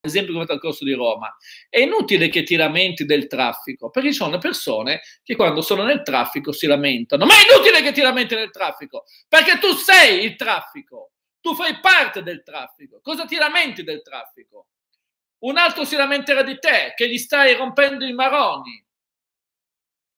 esempio come al corso di Roma, è inutile che ti lamenti del traffico, perché ci sono persone che quando sono nel traffico si lamentano, ma è inutile che ti lamenti del traffico, perché tu sei il traffico, tu fai parte del traffico, cosa ti lamenti del traffico? Un altro si lamenterà di te, che gli stai rompendo i maroni,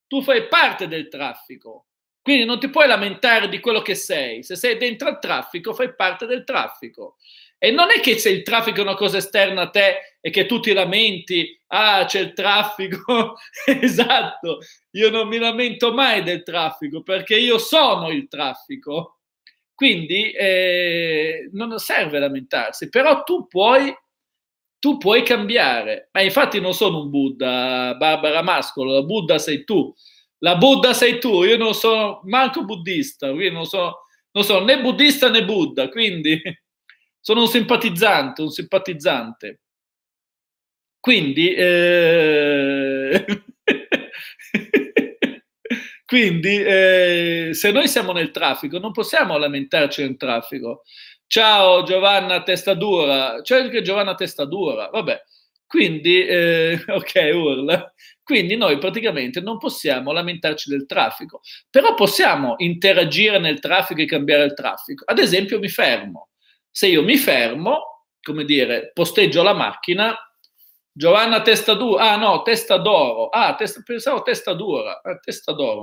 tu fai parte del traffico, quindi non ti puoi lamentare di quello che sei. Se sei dentro al traffico, fai parte del traffico. E non è che se il traffico è una cosa esterna a te e che tu ti lamenti, ah c'è il traffico, esatto, io non mi lamento mai del traffico perché io sono il traffico. Quindi eh, non serve lamentarsi, però tu puoi, tu puoi cambiare. Ma infatti non sono un Buddha, Barbara Mascolo, la Buddha sei tu. La Buddha sei tu, io non sono manco buddista, quindi non sono, non sono né buddista né Buddha, quindi sono un simpatizzante, un simpatizzante. Quindi, eh... Quindi eh, se noi siamo nel traffico, non possiamo lamentarci nel traffico. Ciao Giovanna Testadura, cerca Giovanna Testadura, vabbè, quindi, eh, ok, urla. Quindi noi praticamente non possiamo lamentarci del traffico, però possiamo interagire nel traffico e cambiare il traffico. Ad esempio, mi fermo. Se io mi fermo, come dire, posteggio la macchina, Giovanna testa dura, ah no, testa d'oro, ah, testa, pensavo testa dura, ah, testa d'oro.